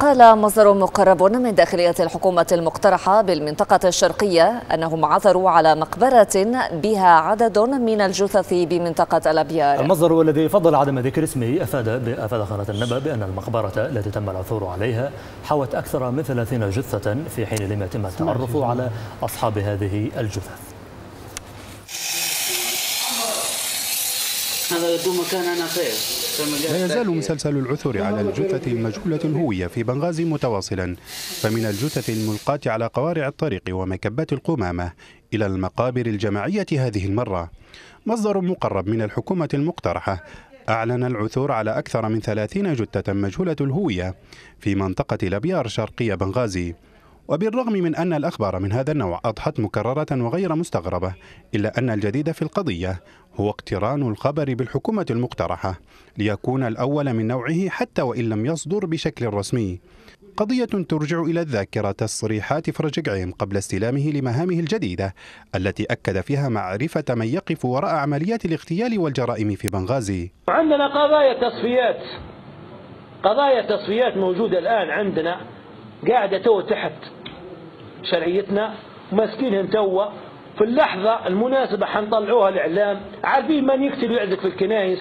قال مصدر مقرب من داخلية الحكومة المقترحة بالمنطقة الشرقية أنهم عثروا على مقبرة بها عدد من الجثث بمنطقة الأبيار المصدر الذي فضل عدم ذكر اسمه أفاد, أفاد قناة النبأ بأن المقبرة التي تم العثور عليها حوت أكثر من 30 جثة في حين لم يتم التعرف على أصحاب هذه الجثث لا يزال مسلسل العثور على الجثة المجهولة الهوية في بنغازي متواصلا فمن الجثث الملقاة على قوارع الطريق ومكبات القمامة إلى المقابر الجماعية هذه المرة مصدر مقرب من الحكومة المقترحة أعلن العثور على أكثر من 30 جثة مجهولة الهوية في منطقة الأبيار شرقية بنغازي وبالرغم من أن الأخبار من هذا النوع أضحت مكررة وغير مستغربة إلا أن الجديد في القضية هو اقتران الخبر بالحكومة المقترحة ليكون الأول من نوعه حتى وإن لم يصدر بشكل رسمي قضية ترجع إلى الذاكرة تصريحات فرجعيم قبل استلامه لمهامه الجديدة التي أكد فيها معرفة من يقف وراء عمليات الاغتيال والجرائم في بنغازي عندنا قضايا تصفيات قضايا تصفيات موجودة الآن عندنا قاعدة تو تحت شرعيتنا ماسكينهم توا في اللحظة المناسبة حنطلعوها الإعلام عارفين من يقتل ويعزك في الكنائس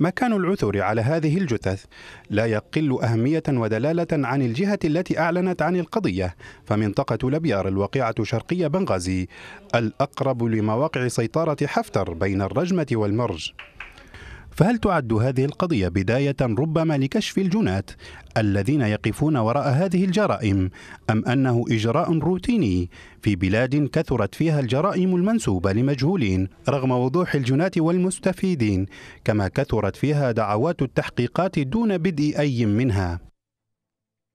مكان العثور على هذه الجثث لا يقل أهمية ودلالة عن الجهة التي أعلنت عن القضية فمنطقة لبيار الواقعة شرقية بنغازي الأقرب لمواقع سيطرة حفتر بين الرجمة والمرج فهل تعد هذه القضية بداية ربما لكشف الجنات الذين يقفون وراء هذه الجرائم أم أنه إجراء روتيني في بلاد كثرت فيها الجرائم المنسوبة لمجهولين رغم وضوح الجنات والمستفيدين كما كثرت فيها دعوات التحقيقات دون بدء أي منها